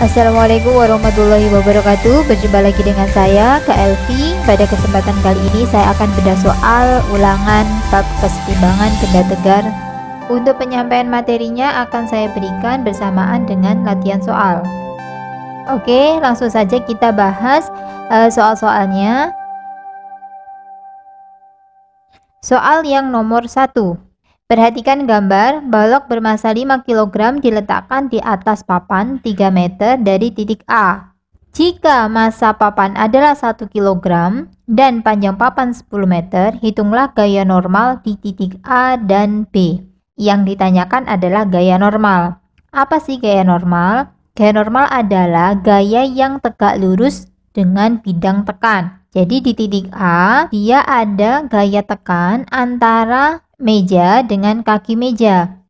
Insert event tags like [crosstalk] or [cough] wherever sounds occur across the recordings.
Assalamualaikum warahmatullahi wabarakatuh Berjumpa lagi dengan saya Kak Elvi Pada kesempatan kali ini saya akan bedah soal ulangan bab kesetimbangan benda tegar Untuk penyampaian materinya akan saya berikan bersamaan dengan latihan soal Oke langsung saja kita bahas uh, soal-soalnya Soal yang nomor 1 Perhatikan gambar, balok bermassa 5 kg diletakkan di atas papan 3 meter dari titik A. Jika massa papan adalah 1 kg dan panjang papan 10 meter, hitunglah gaya normal di titik A dan B. Yang ditanyakan adalah gaya normal. Apa sih gaya normal? Gaya normal adalah gaya yang tegak lurus dengan bidang tekan. Jadi di titik A, dia ada gaya tekan antara meja dengan kaki meja.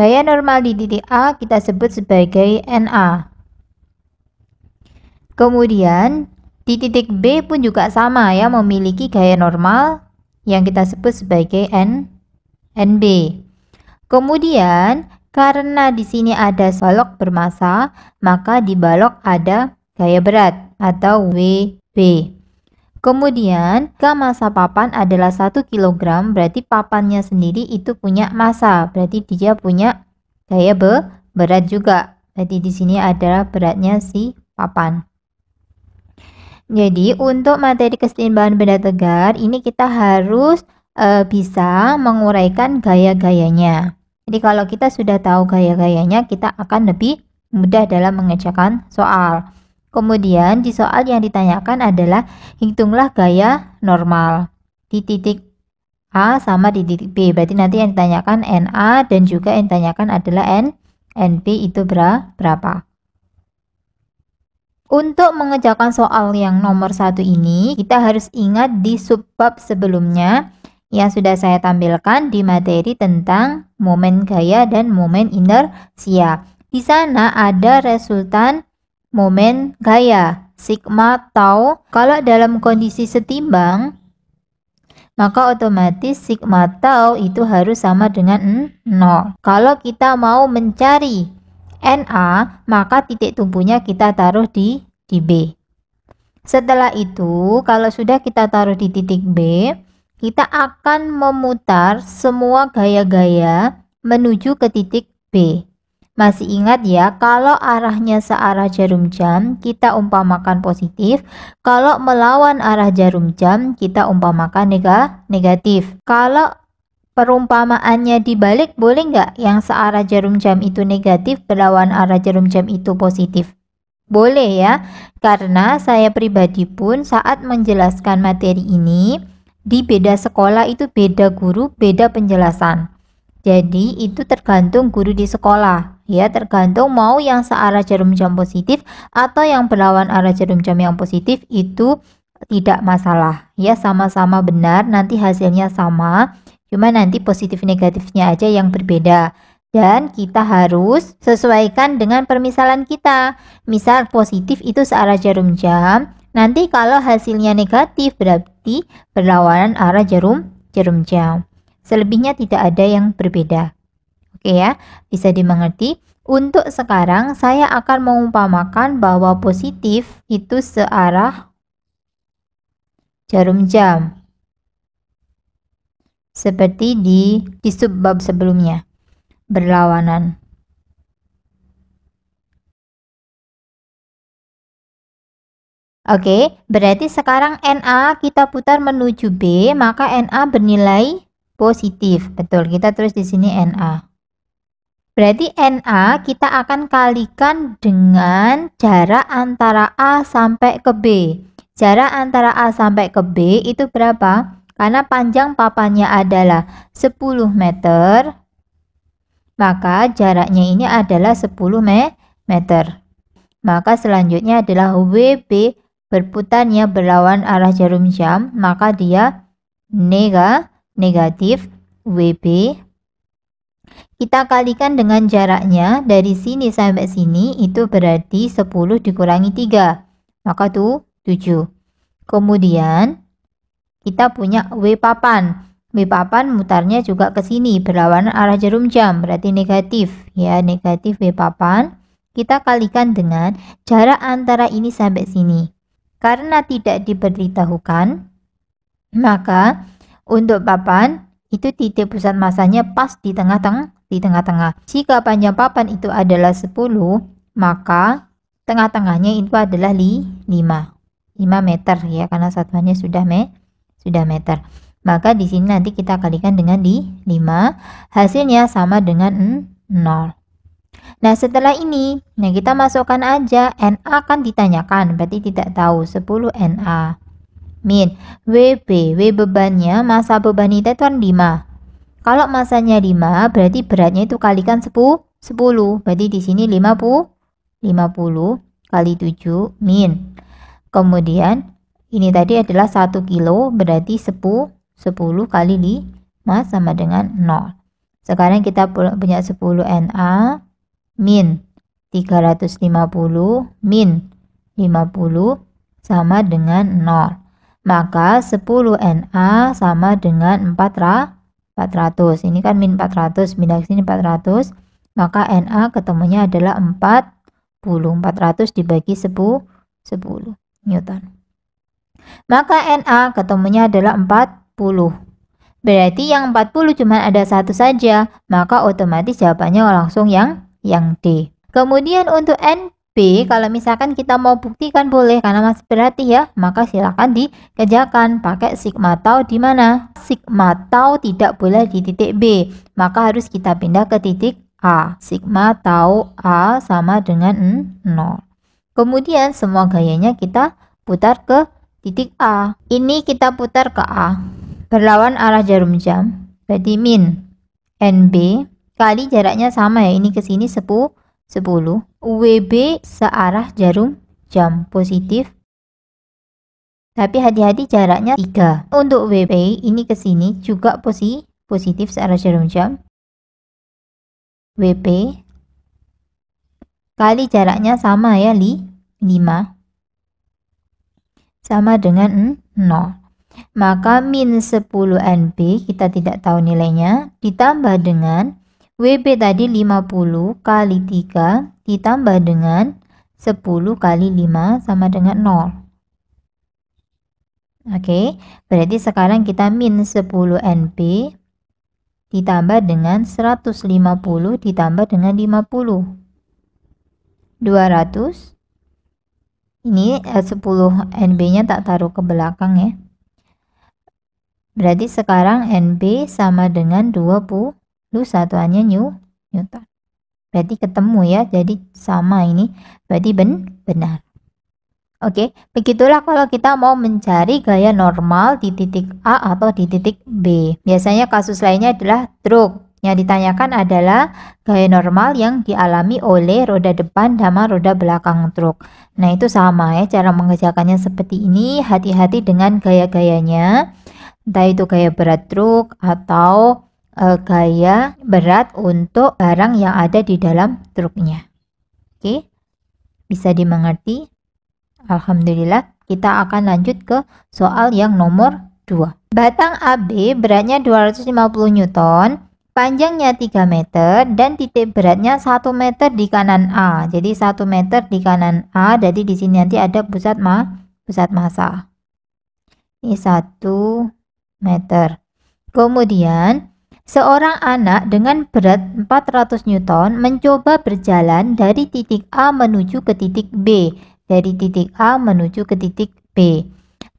Gaya normal di titik A kita sebut sebagai NA. Kemudian, di titik B pun juga sama ya, memiliki gaya normal yang kita sebut sebagai N, NB. Kemudian, karena di sini ada balok bermasa, maka di balok ada gaya berat atau WB. Kemudian, jika masa papan adalah 1 kg, berarti papannya sendiri itu punya masa, berarti dia punya daya be berat juga. Berarti di sini adalah beratnya si papan. Jadi, untuk materi keseimbangan benda tegar, ini kita harus e, bisa menguraikan gaya-gayanya. Jadi, kalau kita sudah tahu gaya-gayanya, kita akan lebih mudah dalam mengerjakan soal. Kemudian di soal yang ditanyakan adalah hitunglah gaya normal di titik A sama di titik B. Berarti nanti yang ditanyakan NA dan juga yang ditanyakan adalah N NB itu berapa. Untuk mengejarkan soal yang nomor satu ini, kita harus ingat di subbab sebelumnya yang sudah saya tampilkan di materi tentang momen gaya dan momen inersia. Di sana ada resultan momen gaya, sigma tau. Kalau dalam kondisi setimbang, maka otomatis sigma tau itu harus sama dengan 0. Kalau kita mau mencari NA, maka titik tumbuhnya kita taruh di, di B. Setelah itu, kalau sudah kita taruh di titik B, kita akan memutar semua gaya-gaya menuju ke titik B. Masih ingat ya, kalau arahnya searah jarum jam, kita umpamakan positif. Kalau melawan arah jarum jam, kita umpamakan nega negatif. Kalau perumpamaannya dibalik, boleh nggak yang searah jarum jam itu negatif, berlawan arah jarum jam itu positif? Boleh ya, karena saya pribadi pun saat menjelaskan materi ini, di beda sekolah itu beda guru, beda penjelasan. Jadi itu tergantung guru di sekolah ya tergantung mau yang searah jarum jam positif atau yang berlawan arah jarum jam yang positif itu tidak masalah ya sama-sama benar nanti hasilnya sama cuma nanti positif negatifnya aja yang berbeda dan kita harus sesuaikan dengan permisalan kita misal positif itu searah jarum jam nanti kalau hasilnya negatif berarti berlawanan arah jarum jarum jam selebihnya tidak ada yang berbeda Oke ya, bisa dimengerti. Untuk sekarang, saya akan mengumpamakan bahwa positif itu searah jarum jam. Seperti di, di subbab sebelumnya, berlawanan. Oke, berarti sekarang NA kita putar menuju B, maka NA bernilai positif. Betul, kita terus di sini NA. Berarti NA kita akan kalikan dengan jarak antara A sampai ke B. Jarak antara A sampai ke B itu berapa? Karena panjang papannya adalah 10 meter, maka jaraknya ini adalah 10 meter. Maka selanjutnya adalah WB berputarnya berlawan arah jarum jam, maka dia nega, negatif WB kita kalikan dengan jaraknya dari sini sampai sini itu berarti 10 dikurangi 3. Maka tuh 7. Kemudian kita punya W papan. W papan mutarnya juga ke sini berlawanan arah jarum jam berarti negatif ya negatif W papan. Kita kalikan dengan jarak antara ini sampai sini. Karena tidak diberitahukan maka untuk papan itu titik pusat masanya pas di tengah-tengah di tengah-tengah. Jika panjang papan itu adalah 10, maka tengah-tengahnya itu adalah li, 5. 5 meter ya karena satuannya sudah me sudah meter. Maka di sini nanti kita kalikan dengan di 5. Hasilnya sama dengan 0. Nah, setelah ini, nah kita masukkan aja NA akan ditanyakan, berarti tidak tahu 10 NA min WB W bebannya masa beban itu kan 5 kalau masanya 5 berarti beratnya itu kalikan 10 10 berarti di sini 50 50 kali 7 min kemudian ini tadi adalah 1 kilo berarti 10 10 kali 5 sama dengan 0 sekarang kita punya 10 NA min 350 min 50 sama dengan 0 maka 10 NA sama dengan 4 ra, 400. Ini kan min 400, min dari sini 400. Maka NA ketemunya adalah 40. 400 dibagi 10, 10 Newton. Maka NA ketemunya adalah 40. Berarti yang 40 cuma ada satu saja, maka otomatis jawabannya langsung yang yang D. Kemudian untuk N B. Hmm. Kalau misalkan kita mau buktikan boleh karena masih berarti ya, maka silakan dikerjakan pakai sigma tau di mana? Sigma tau tidak boleh di titik B, maka harus kita pindah ke titik A. Sigma tau A sama dengan 0. Kemudian semua gayanya kita putar ke titik A. Ini kita putar ke A. Berlawan arah jarum jam, berarti min NB kali jaraknya sama ya, ini ke sini 10 10 WB searah jarum jam positif tapi hati-hati jaraknya 3 untuk WB ini ke sini juga posisi positif searah jarum jam WP kali jaraknya sama ya li 5 sama dengan 0 maka min 10 NB kita tidak tahu nilainya ditambah dengan WB tadi 50 kali 3 ditambah dengan 10 kali 5 sama dengan 0. Oke, berarti sekarang kita min 10 NP ditambah dengan 150 ditambah dengan 50. 200. Ini 10 eh, NB-nya tak taruh ke belakang ya. Berarti sekarang NB sama dengan 20 itu satuannya new Newton. Berarti ketemu ya, jadi sama ini. Berarti ben benar. Oke, begitulah kalau kita mau mencari gaya normal di titik A atau di titik B. Biasanya kasus lainnya adalah truk. Yang ditanyakan adalah gaya normal yang dialami oleh roda depan sama roda belakang truk. Nah, itu sama ya cara mengerjakannya seperti ini. Hati-hati dengan gaya-gayanya. Entah itu gaya berat truk atau uh, gaya berat untuk barang yang ada di dalam truknya. Oke, bisa dimengerti? Alhamdulillah, kita akan lanjut ke soal yang nomor 2. Batang AB beratnya 250 Newton, panjangnya 3 meter, dan titik beratnya 1 meter di kanan A. Jadi 1 meter di kanan A, jadi di sini nanti ada pusat ma pusat massa. Ini 1 meter. Kemudian, Seorang anak dengan berat 400 Newton mencoba berjalan dari titik A menuju ke titik B, dari titik A menuju ke titik B.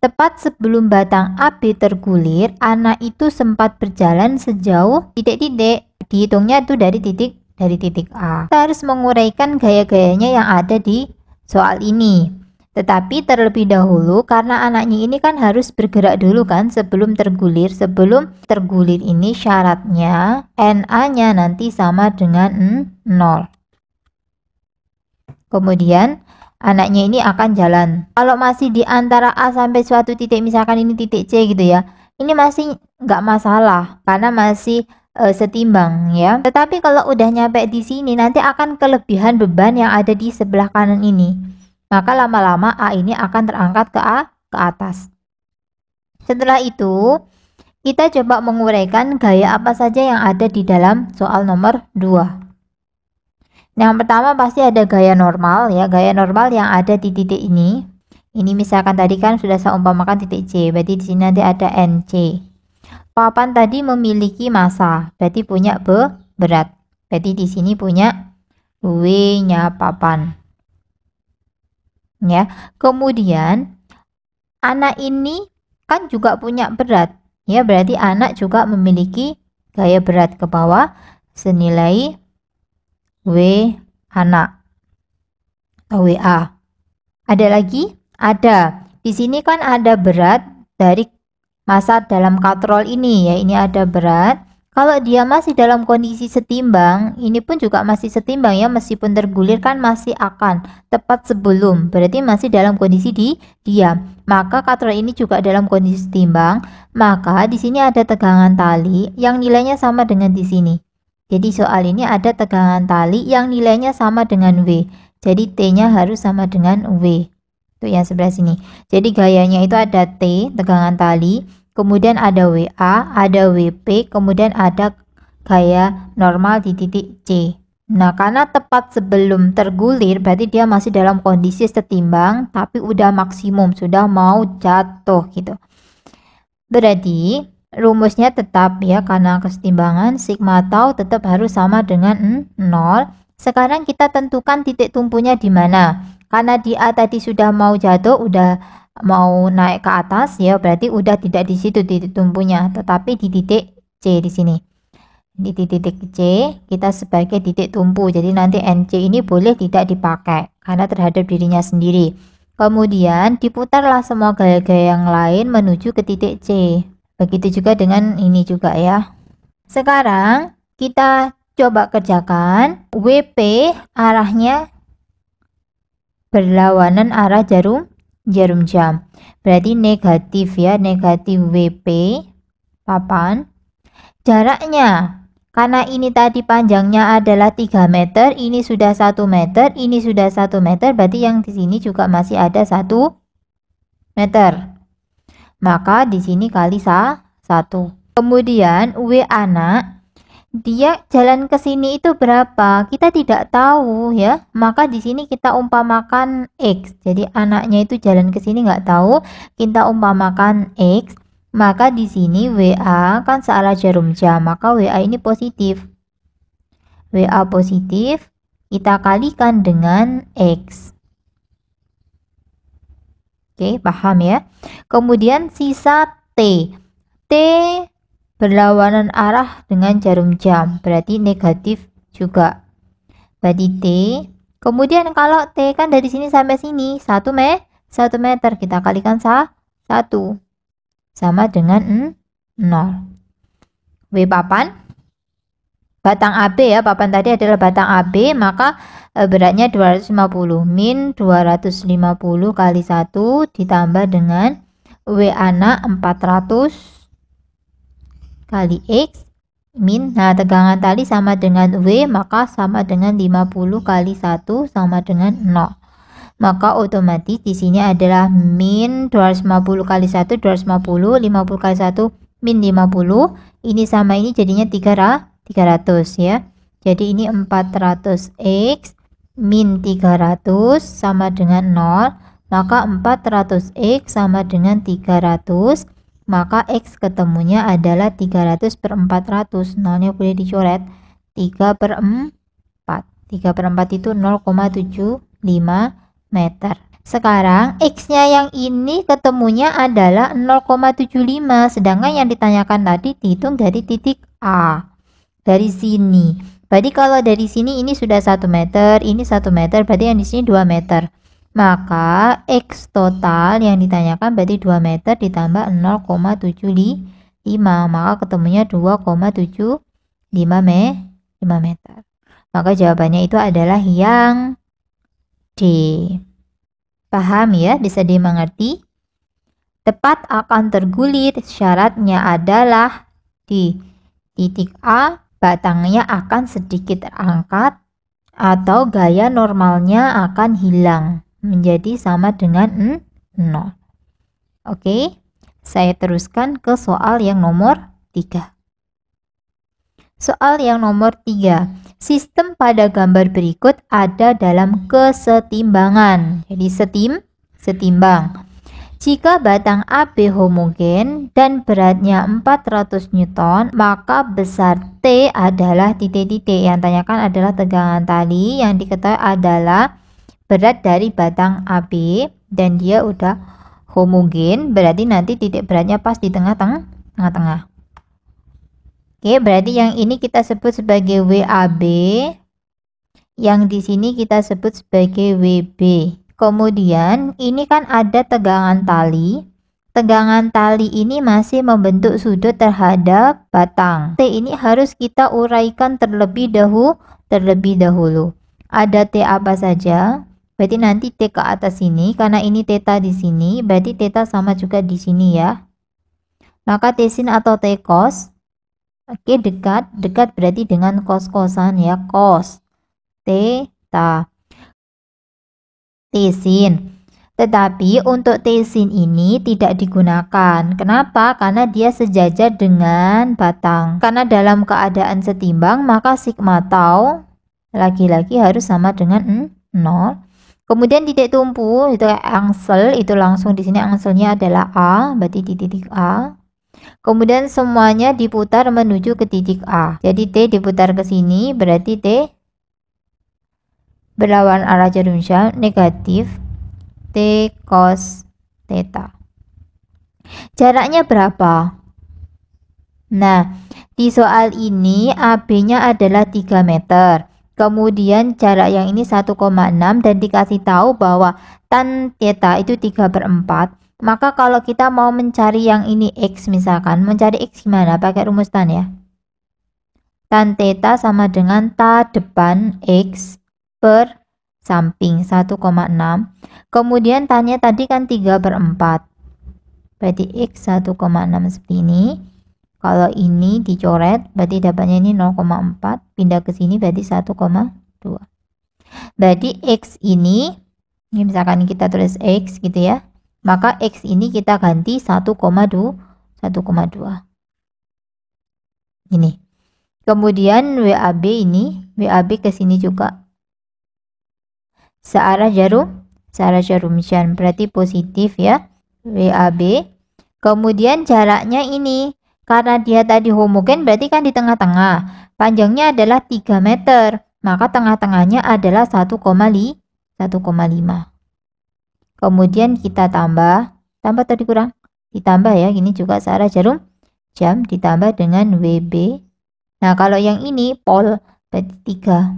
Tepat sebelum batang AB tergulir, anak itu sempat berjalan sejauh titik-titik. Dihitungnya itu dari titik dari titik A. Kita harus menguraikan gaya-gayanya yang ada di soal ini. Tetapi terlebih dahulu karena anaknya ini kan harus bergerak dulu kan sebelum tergulir. Sebelum tergulir ini syaratnya NA-nya nanti sama dengan 0. Kemudian anaknya ini akan jalan. Kalau masih di antara A sampai suatu titik misalkan ini titik C gitu ya. Ini masih nggak masalah karena masih uh, setimbang ya. Tetapi kalau udah nyampe di sini nanti akan kelebihan beban yang ada di sebelah kanan ini. Maka lama-lama A ini akan terangkat ke A ke atas. Setelah itu, kita coba menguraikan gaya apa saja yang ada di dalam soal nomor 2. Yang pertama pasti ada gaya normal ya, gaya normal yang ada di titik ini. Ini misalkan tadi kan sudah saya umpamakan titik C, berarti di sini nanti ada NC. Papan tadi memiliki massa, berarti punya be berat. Berarti di sini punya W-nya papan ya. Kemudian anak ini kan juga punya berat, ya berarti anak juga memiliki gaya berat ke bawah senilai W anak atau WA. Ada lagi? Ada. Di sini kan ada berat dari masa dalam katrol ini ya. Ini ada berat kalau dia masih dalam kondisi setimbang, ini pun juga masih setimbang ya, meskipun tergulir kan masih akan tepat sebelum, berarti masih dalam kondisi di diam. Maka katrol ini juga dalam kondisi setimbang, maka di sini ada tegangan tali yang nilainya sama dengan di sini. Jadi soal ini ada tegangan tali yang nilainya sama dengan W. Jadi T-nya harus sama dengan W. Itu yang sebelah sini. Jadi gayanya itu ada T, tegangan tali kemudian ada WA, ada WP, kemudian ada gaya normal di titik C. Nah, karena tepat sebelum tergulir, berarti dia masih dalam kondisi setimbang, tapi udah maksimum, sudah mau jatuh gitu. Berarti rumusnya tetap ya, karena kesetimbangan sigma tau tetap harus sama dengan 0. Sekarang kita tentukan titik tumpunya di mana. Karena dia tadi sudah mau jatuh, udah mau naik ke atas ya berarti udah tidak di situ titik tumpunya tetapi di titik C di sini di titik C kita sebagai titik tumpu jadi nanti NC ini boleh tidak dipakai karena terhadap dirinya sendiri kemudian diputarlah semua gaya-gaya yang lain menuju ke titik C begitu juga dengan ini juga ya sekarang kita coba kerjakan WP arahnya berlawanan arah jarum Jarum jam. Berarti negatif ya, negatif WP papan. Jaraknya, karena ini tadi panjangnya adalah 3 meter, ini sudah 1 meter, ini sudah 1 meter, berarti yang di sini juga masih ada 1 meter. Maka di sini kali sa 1. Kemudian W anak dia jalan ke sini itu berapa kita tidak tahu ya maka di sini kita umpamakan x jadi anaknya itu jalan ke sini nggak tahu kita umpamakan x maka di sini WA kan searah jarum jam maka WA ini positif WA positif kita kalikan dengan x oke paham ya kemudian sisa T T berlawanan arah dengan jarum jam, berarti negatif juga. Berarti T. Kemudian kalau T kan dari sini sampai sini, 1 me 1 meter kita kalikan sa 1. Sama dengan 0. W papan. Batang AB ya, papan tadi adalah batang AB, maka e, beratnya 250. Min 250 kali 1 ditambah dengan W anak 400 kali X min. Nah, tegangan tali sama dengan W, maka sama dengan 50 kali 1 sama dengan 0. Maka otomatis di sini adalah min 250 kali 1 250, 50 kali 1 min 50. Ini sama ini jadinya 300 ya. Jadi ini 400x min 300 sama dengan 0. Maka 400x sama dengan 300 maka X ketemunya adalah 300 per 400 nolnya boleh dicoret 3 per 4 3 per 4 itu 0,75 meter sekarang X nya yang ini ketemunya adalah 0,75 sedangkan yang ditanyakan tadi dihitung dari titik A dari sini berarti kalau dari sini ini sudah 1 meter ini 1 meter berarti yang di sini 2 meter maka X total yang ditanyakan berarti 2 meter ditambah 0,75 maka ketemunya 2,75 me 5 meter. Maka jawabannya itu adalah yang D. Paham ya? Bisa dimengerti? Tepat akan tergulir syaratnya adalah di titik A batangnya akan sedikit terangkat atau gaya normalnya akan hilang menjadi sama dengan 0. Oke, saya teruskan ke soal yang nomor 3. Soal yang nomor 3. Sistem pada gambar berikut ada dalam kesetimbangan. Jadi setim, setimbang. Jika batang AB homogen dan beratnya 400 Newton, maka besar T adalah titik-titik. Yang tanyakan adalah tegangan tali, yang diketahui adalah berat dari batang AB dan dia udah homogen berarti nanti titik beratnya pas di tengah-tengah tengah-tengah oke berarti yang ini kita sebut sebagai WAB yang di sini kita sebut sebagai WB kemudian ini kan ada tegangan tali tegangan tali ini masih membentuk sudut terhadap batang. T ini harus kita uraikan terlebih dahulu, terlebih dahulu. Ada T apa saja? Berarti nanti T ke atas sini, karena ini teta di sini, berarti teta sama juga di sini ya. Maka T sin atau T cos, oke okay, dekat, dekat berarti dengan ya, kos kosan ya, cos, teta, T sin. Tetapi untuk T sin ini tidak digunakan. Kenapa? Karena dia sejajar dengan batang. Karena dalam keadaan setimbang, maka sigma tau lagi-lagi harus sama dengan 0. Kemudian titik tumpu itu angsel itu langsung di sini angselnya adalah A, berarti di titik A. Kemudian semuanya diputar menuju ke titik A. Jadi T diputar ke sini berarti T berlawan arah jarum jam negatif T cos theta. Jaraknya berapa? Nah, di soal ini AB-nya adalah 3 meter kemudian jarak yang ini 1,6 dan dikasih tahu bahwa tan theta itu 3 per 4 maka kalau kita mau mencari yang ini X misalkan mencari X gimana pakai rumus tan ya tan theta sama dengan ta depan X per samping 1,6 kemudian tanya tadi kan 3 per 4 berarti X 1,6 seperti ini kalau ini dicoret, berarti dapatnya ini 0,4. Pindah ke sini berarti 1,2. Berarti X ini, ini misalkan kita tulis X gitu ya. Maka X ini kita ganti 1,2. 1,2. Ini. Kemudian WAB ini, WAB ke sini juga. Searah jarum, searah jarum jan. Berarti positif ya. WAB. Kemudian jaraknya ini karena dia tadi homogen berarti kan di tengah-tengah. Panjangnya adalah 3 meter, maka tengah-tengahnya adalah 1,5. Kemudian kita tambah, tambah tadi kurang Ditambah ya, ini juga searah jarum jam ditambah dengan WB. Nah, kalau yang ini pol berarti 3.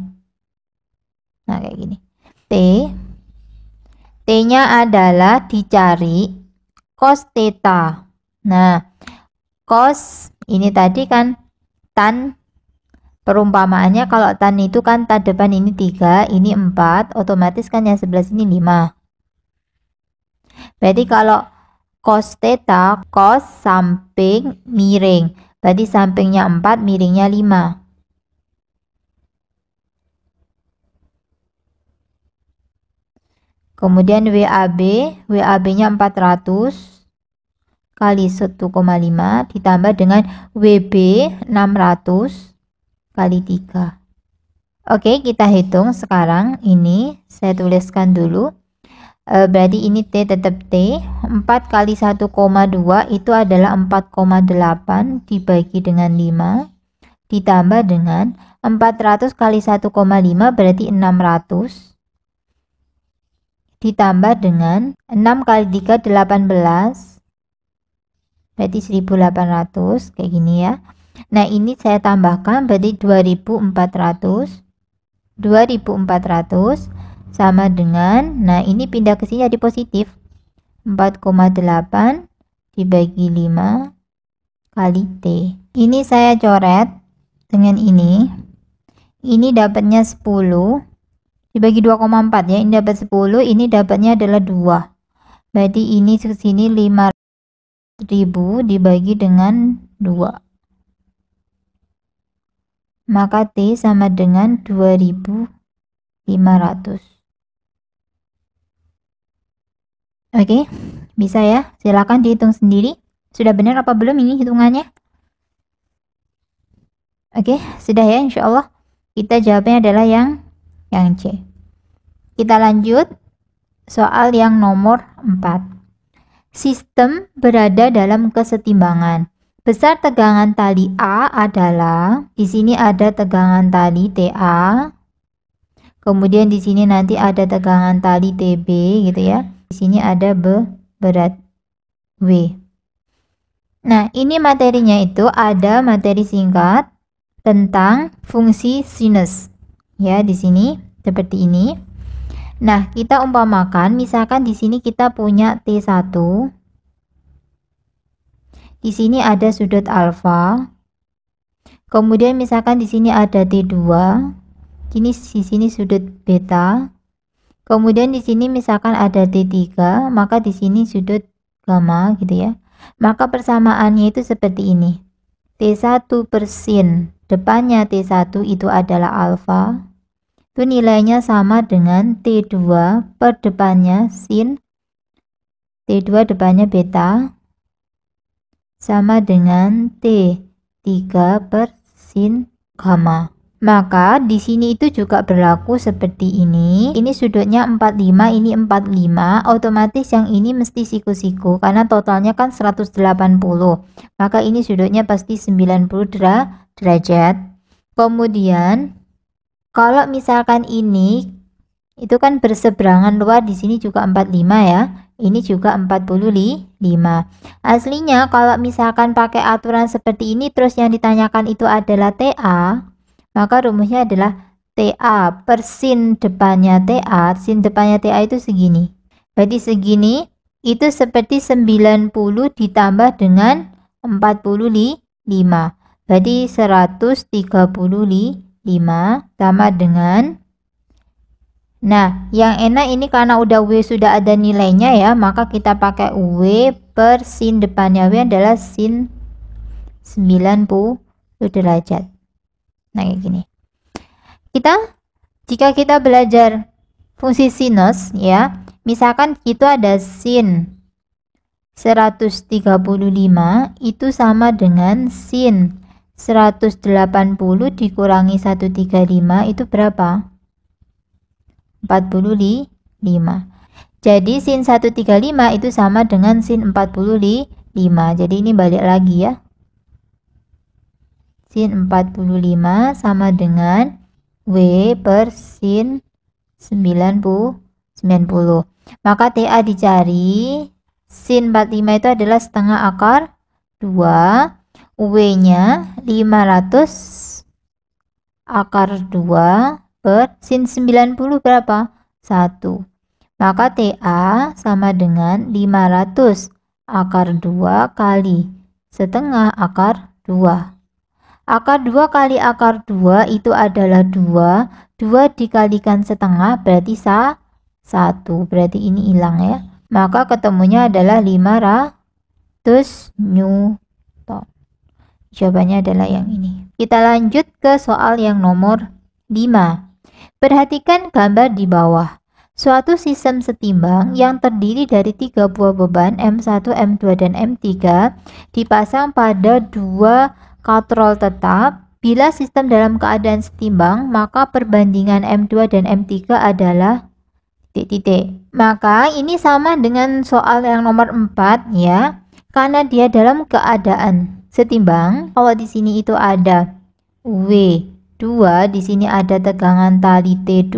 Nah, kayak gini. T T-nya adalah dicari cos theta. Nah, kos ini tadi kan tan perumpamaannya kalau tan itu kan tan depan ini tiga ini empat otomatis kan yang sebelah sini lima. berarti kalau kos theta kos samping miring berarti sampingnya empat miringnya lima. Kemudian WAB, WAB-nya 400, kali 1,5 ditambah dengan WB 600 kali 3. Oke, kita hitung sekarang ini saya tuliskan dulu. E, berarti ini T tetap T. 4 kali 1,2 itu adalah 4,8 dibagi dengan 5 ditambah dengan 400 kali 1,5 berarti 600 ditambah dengan 6 kali 3 18 berarti 1800 kayak gini ya nah ini saya tambahkan berarti 2400 2400 sama dengan nah ini pindah ke sini jadi positif 4,8 dibagi 5 kali T ini saya coret dengan ini ini dapatnya 10 dibagi 2,4 ya ini dapat 10 ini dapatnya adalah 2 berarti ini ke sini 5 1000 dibagi dengan 2. Maka T sama dengan 2500. Oke, bisa ya? silahkan dihitung sendiri. Sudah benar apa belum ini hitungannya? Oke, sudah ya insya Allah. Kita jawabnya adalah yang yang C. Kita lanjut soal yang nomor 4. Sistem berada dalam kesetimbangan. Besar tegangan tali A adalah, di sini ada tegangan tali TA, kemudian di sini nanti ada tegangan tali TB gitu ya. Di sini ada B berat W. Nah, ini materinya itu ada materi singkat tentang fungsi sinus. Ya, di sini seperti ini. Nah, kita umpamakan misalkan di sini kita punya T1. Di sini ada sudut alfa. Kemudian misalkan di sini ada T2. kini di sini sudut beta. Kemudian di sini misalkan ada T3, maka di sini sudut gamma gitu ya. Maka persamaannya itu seperti ini. T1 persin, depannya T1 itu adalah alfa, itu nilainya sama dengan T2 per depannya sin T2 depannya beta sama dengan T3 per sin gamma. Maka di sini itu juga berlaku seperti ini. Ini sudutnya 45, ini 45. Otomatis yang ini mesti siku-siku karena totalnya kan 180. Maka ini sudutnya pasti 90 derajat. Kemudian kalau misalkan ini itu kan berseberangan luar di sini juga 45 ya. Ini juga 45. Aslinya kalau misalkan pakai aturan seperti ini terus yang ditanyakan itu adalah TA, maka rumusnya adalah TA per sin depannya TA. Sin depannya TA itu segini. Berarti segini itu seperti 90 ditambah dengan 45. Berarti 135. 5 sama dengan Nah, yang enak ini karena udah W sudah ada nilainya ya, maka kita pakai W per sin depannya W adalah sin 90 derajat. Nah, kayak gini. Kita, jika kita belajar fungsi sinus ya, misalkan itu ada sin 135 itu sama dengan sin 180 dikurangi 135 itu berapa? 45. Jadi sin 135 itu sama dengan sin 45. Jadi ini balik lagi ya. Sin 45 sama dengan W per sin 90. 90. Maka TA dicari sin 45 itu adalah setengah akar 2 w nya 500 akar 2 per sin 90 berapa? 1. Maka TA sama dengan 500 akar 2 kali setengah akar 2. Akar 2 kali akar 2 itu adalah 2. 2 dikalikan setengah berarti sa 1. Berarti ini hilang ya. Maka ketemunya adalah 500 newton. Jawabannya adalah yang ini. Kita lanjut ke soal yang nomor 5. Perhatikan gambar di bawah. Suatu sistem setimbang yang terdiri dari tiga buah beban M1, M2, dan M3 dipasang pada dua katrol tetap. Bila sistem dalam keadaan setimbang, maka perbandingan M2 dan M3 adalah titik-titik. Maka ini sama dengan soal yang nomor 4 ya, karena dia dalam keadaan Setimbang, kalau di sini itu ada W, 2, di sini ada tegangan tali T2,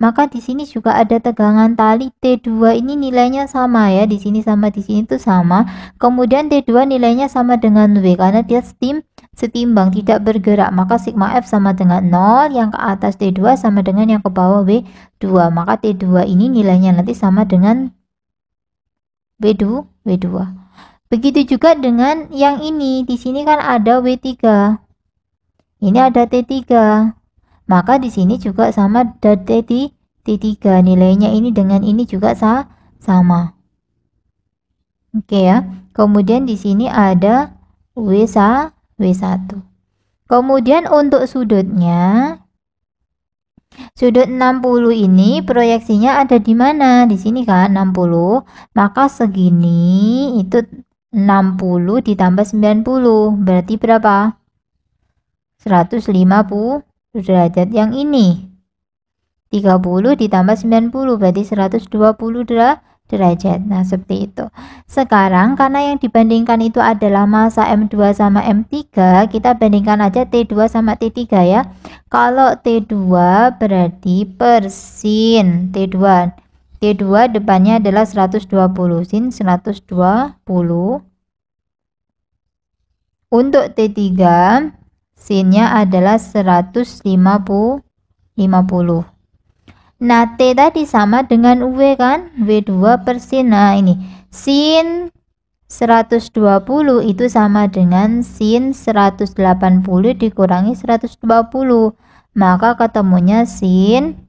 maka di sini juga ada tegangan tali T2. Ini nilainya sama ya, di sini sama di sini itu sama. Kemudian T2 nilainya sama dengan W karena dia setim setimbang tidak bergerak, maka sigma F sama dengan 0, yang ke atas T2 sama dengan yang ke bawah W2. Maka T2 ini nilainya nanti sama dengan W2, W2. Begitu juga dengan yang ini. Di sini kan ada W3. Ini ada T3. Maka di sini juga sama T3. T3 nilainya ini dengan ini juga sa sama. Oke okay ya. Kemudian di sini ada W1, W1. Kemudian untuk sudutnya Sudut 60 ini proyeksinya ada di mana? Di sini kan 60. Maka segini itu 60 ditambah 90 berarti berapa? 150 derajat yang ini 30 ditambah 90 berarti 120 derajat nah seperti itu sekarang karena yang dibandingkan itu adalah masa M2 sama M3 kita bandingkan aja T2 sama T3 ya kalau T2 berarti persin T2 T2 depannya adalah 120 sin 120 untuk T3 sinnya adalah 150 50 nah T tadi sama dengan W kan W2 per sin nah ini sin 120 itu sama dengan sin 180 dikurangi 120 maka ketemunya sin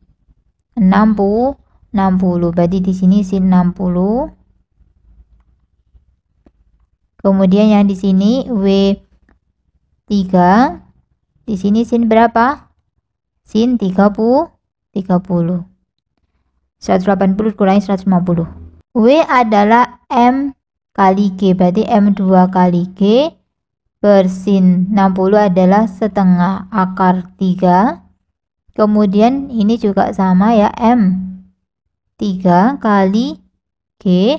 60 60. Berarti di sini sin 60. Kemudian yang di sini W3 di sini sin berapa? Sin 30 30. 180 kurangi 150. W adalah M kali G. Berarti M2 kali G bersin 60 adalah setengah akar 3. Kemudian ini juga sama ya M 3 kali G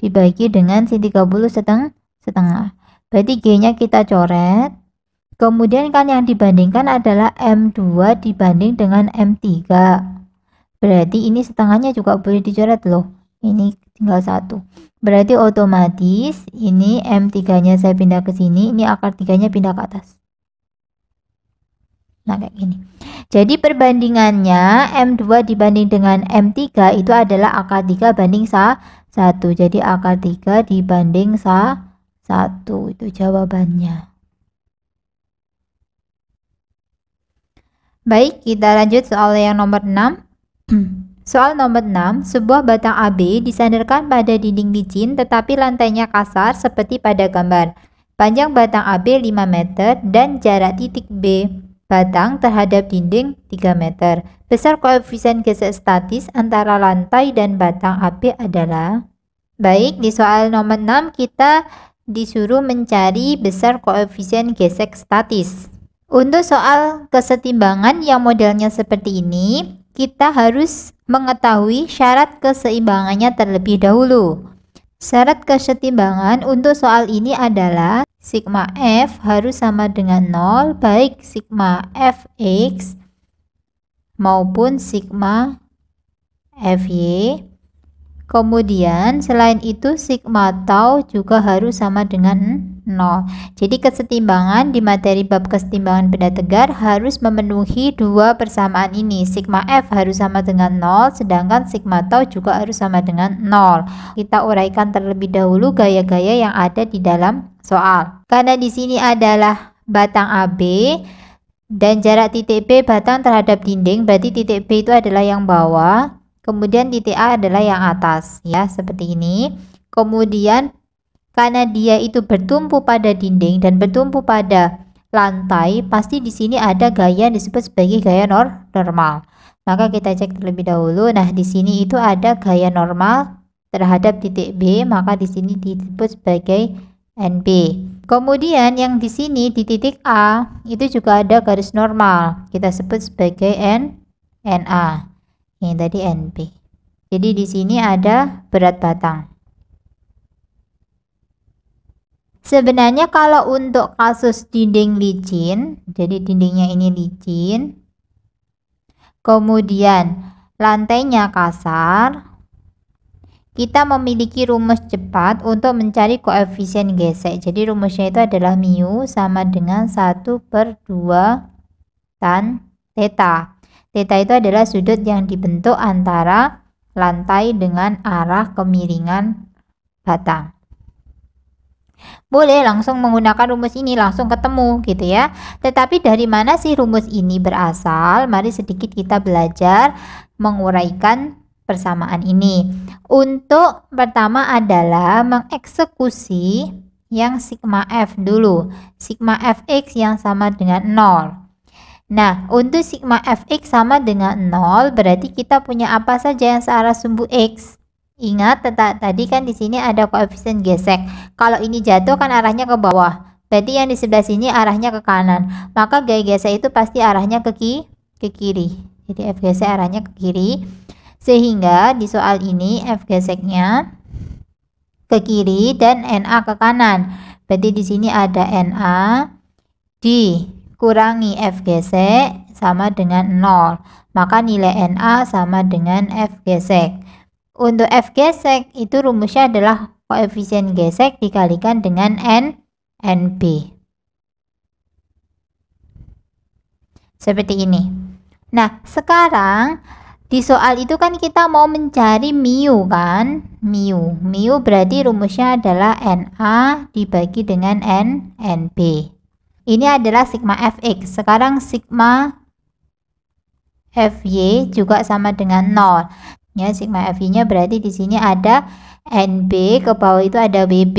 dibagi dengan sin 30 seteng setengah. Berarti G-nya kita coret. Kemudian kan yang dibandingkan adalah M2 dibanding dengan M3. Berarti ini setengahnya juga boleh dicoret loh. Ini tinggal satu. Berarti otomatis ini M3-nya saya pindah ke sini, ini akar 3-nya pindah ke atas. Nah, kayak gini. Jadi perbandingannya M2 dibanding dengan M3 itu adalah akar 3 banding sa 1. Jadi akar 3 dibanding sa 1 itu jawabannya. Baik, kita lanjut soal yang nomor 6. [clears throat] Soal nomor 6, sebuah batang AB disandarkan pada dinding licin tetapi lantainya kasar seperti pada gambar. Panjang batang AB 5 meter dan jarak titik B batang terhadap dinding 3 meter. Besar koefisien gesek statis antara lantai dan batang AB adalah Baik, di soal nomor 6 kita disuruh mencari besar koefisien gesek statis. Untuk soal kesetimbangan yang modelnya seperti ini, kita harus mengetahui syarat keseimbangannya terlebih dahulu. Syarat kesetimbangan untuk soal ini adalah sigma F harus sama dengan 0 baik sigma Fx maupun sigma Fy Kemudian selain itu sigma tau juga harus sama dengan 0. Jadi kesetimbangan di materi bab kesetimbangan benda tegar harus memenuhi dua persamaan ini. Sigma F harus sama dengan 0 sedangkan sigma tau juga harus sama dengan 0. Kita uraikan terlebih dahulu gaya-gaya yang ada di dalam soal. Karena di sini adalah batang AB dan jarak titik B batang terhadap dinding berarti titik B itu adalah yang bawah Kemudian titik A adalah yang atas ya, seperti ini. Kemudian karena dia itu bertumpu pada dinding dan bertumpu pada lantai, pasti di sini ada gaya yang disebut sebagai gaya nor normal. Maka kita cek terlebih dahulu. Nah, di sini itu ada gaya normal terhadap titik B, maka di sini disebut sebagai NB. Kemudian yang di sini di titik A itu juga ada garis normal. Kita sebut sebagai N NA. Ini tadi hmm. NP. Jadi di sini hmm. ada berat batang. Sebenarnya kalau untuk kasus dinding licin, jadi dindingnya ini licin, kemudian lantainya kasar, kita memiliki rumus cepat untuk mencari koefisien gesek. Jadi rumusnya itu adalah mu sama dengan 1 per 2 tan theta. Theta itu adalah sudut yang dibentuk antara lantai dengan arah kemiringan batang. Boleh langsung menggunakan rumus ini, langsung ketemu gitu ya. Tetapi dari mana sih rumus ini berasal? Mari sedikit kita belajar menguraikan persamaan ini. Untuk pertama adalah mengeksekusi yang sigma F dulu. Sigma Fx yang sama dengan 0. Nah, untuk sigma fx sama dengan 0, berarti kita punya apa saja yang searah sumbu x? Ingat, tadi kan di sini ada koefisien gesek. Kalau ini jatuh kan arahnya ke bawah. Berarti yang di sebelah sini arahnya ke kanan. Maka gaya gesek itu pasti arahnya ke, ki ke kiri. Jadi f gesek arahnya ke kiri. Sehingga di soal ini f geseknya ke kiri dan NA ke kanan. Berarti di sini ada NA di kurangi FGC sama dengan 0. Maka nilai NA sama dengan F gesek. Untuk F gesek itu rumusnya adalah koefisien gesek dikalikan dengan N NB. Seperti ini. Nah, sekarang di soal itu kan kita mau mencari mu kan? Mu. Mu berarti rumusnya adalah NA dibagi dengan N NB. Ini adalah sigma fx. Sekarang sigma fy juga sama dengan 0. Ya, sigma fy-nya berarti di sini ada NB ke bawah itu ada BB.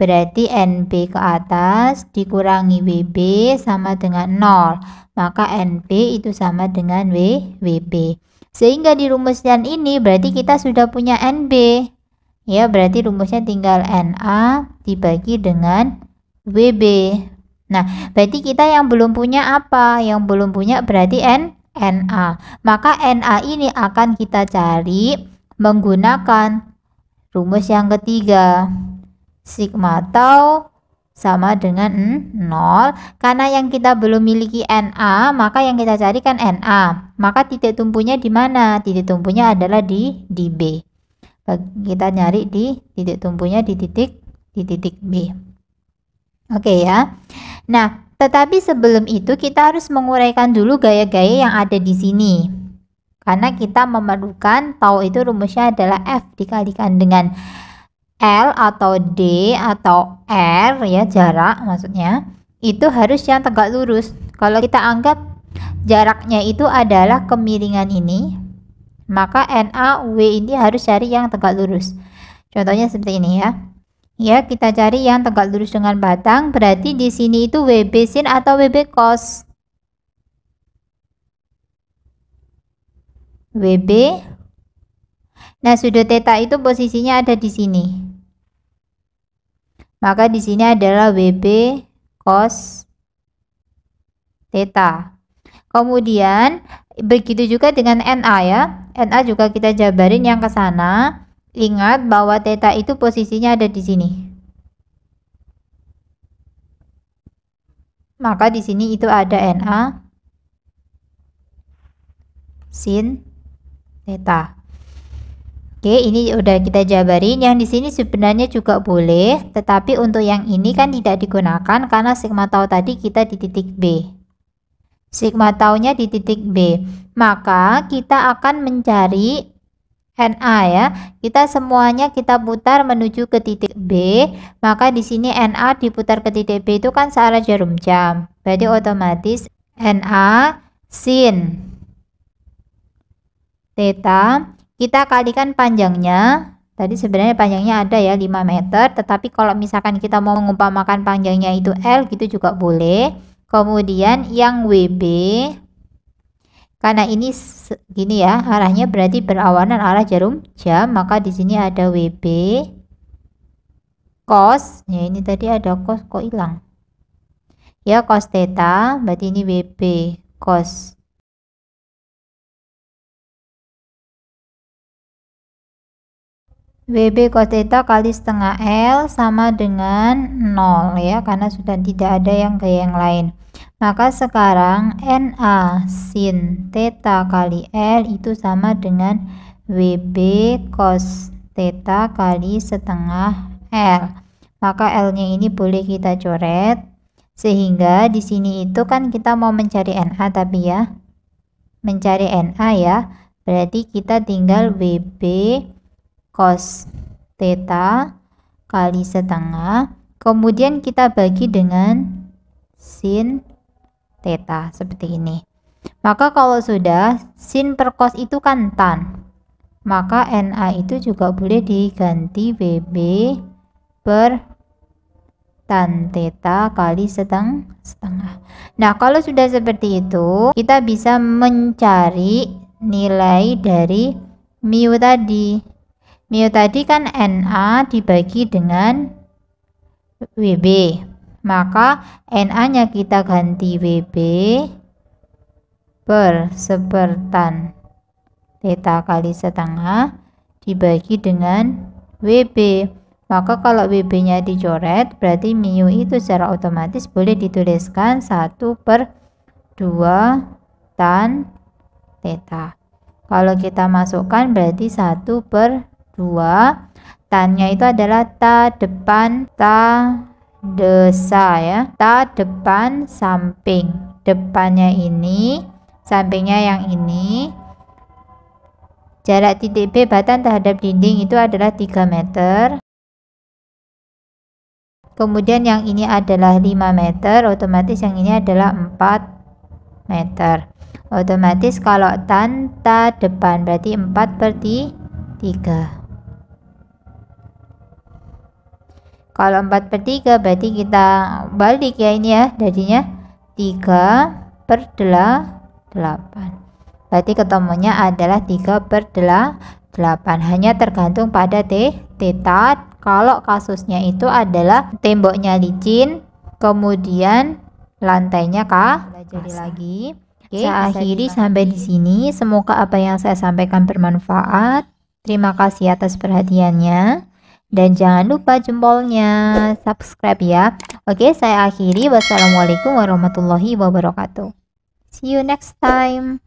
Berarti NB ke atas dikurangi WB sama dengan 0. Maka NB itu sama dengan w WB. Sehingga di rumusnya ini berarti kita sudah punya NB. Ya, berarti rumusnya tinggal NA dibagi dengan WB. Nah, berarti kita yang belum punya apa? Yang belum punya berarti N NA. Maka NA ini akan kita cari menggunakan rumus yang ketiga. Sigma tau sama dengan 0 karena yang kita belum miliki NA maka yang kita cari kan NA maka titik tumpunya di mana titik tumpunya adalah di di B kita nyari di titik tumpunya di titik di titik B oke okay ya Nah, tetapi sebelum itu kita harus menguraikan dulu gaya-gaya yang ada di sini. Karena kita memerlukan tau itu rumusnya adalah F dikalikan dengan L atau D atau R ya jarak maksudnya itu harus yang tegak lurus. Kalau kita anggap jaraknya itu adalah kemiringan ini maka NA W ini harus cari yang tegak lurus. Contohnya seperti ini ya ya kita cari yang tegak lurus dengan batang berarti di sini itu WB sin atau WB cos WB nah sudut theta itu posisinya ada di sini maka di sini adalah WB cos theta kemudian begitu juga dengan NA ya NA juga kita jabarin yang ke sana Ingat bahwa theta itu posisinya ada di sini. Maka di sini itu ada NA sin theta. Oke, ini udah kita jabarin. Yang di sini sebenarnya juga boleh, tetapi untuk yang ini kan tidak digunakan karena sigma tau tadi kita di titik B. Sigma taunya di titik B. Maka kita akan mencari NA ya. Kita semuanya kita putar menuju ke titik B, maka di sini NA diputar ke titik B itu kan searah jarum jam. Berarti otomatis NA sin theta kita kalikan panjangnya. Tadi sebenarnya panjangnya ada ya 5 meter, tetapi kalau misalkan kita mau mengumpamakan panjangnya itu L gitu juga boleh. Kemudian yang WB karena ini gini ya, arahnya berarti berawanan arah jarum jam, maka di sini ada WB cos, ya ini tadi ada cos kok hilang. Ya cos theta, berarti ini WB cos WB cos theta kali setengah L sama dengan 0 ya karena sudah tidak ada yang kayak yang lain maka sekarang NA sin theta kali L itu sama dengan WB cos theta kali setengah L. Maka L-nya ini boleh kita coret. Sehingga di sini itu kan kita mau mencari NA tapi ya. Mencari NA ya. Berarti kita tinggal WB cos theta kali setengah. Kemudian kita bagi dengan sin Teta seperti ini. Maka kalau sudah sin per cos itu kan tan. Maka NA itu juga boleh diganti BB per tan Teta kali seteng setengah. Nah, kalau sudah seperti itu, kita bisa mencari nilai dari mu tadi. Mu tadi kan NA dibagi dengan WB maka NA-nya kita ganti WB per sepertan theta kali setengah dibagi dengan WB maka kalau WB-nya dicoret berarti mu itu secara otomatis boleh dituliskan 1 per 2 tan theta kalau kita masukkan berarti 1 per 2 tannya itu adalah ta depan ta desa ya ta depan samping depannya ini sampingnya yang ini jarak titik B batan terhadap dinding itu adalah 3 meter kemudian yang ini adalah 5 meter otomatis yang ini adalah 4 meter otomatis kalau tan depan berarti 4 per 3 kalau 4 per 3 berarti kita balik ya ini ya jadinya 3 per 8 berarti ketemunya adalah 3 per 8 hanya tergantung pada t theta kalau kasusnya itu adalah temboknya licin kemudian lantainya kah jadi lagi Oke, saya akhiri sampai di sini. Semoga apa yang saya sampaikan bermanfaat. Terima kasih atas perhatiannya. Dan jangan lupa jempolnya, subscribe ya. Oke, saya akhiri. Wassalamualaikum warahmatullahi wabarakatuh. See you next time.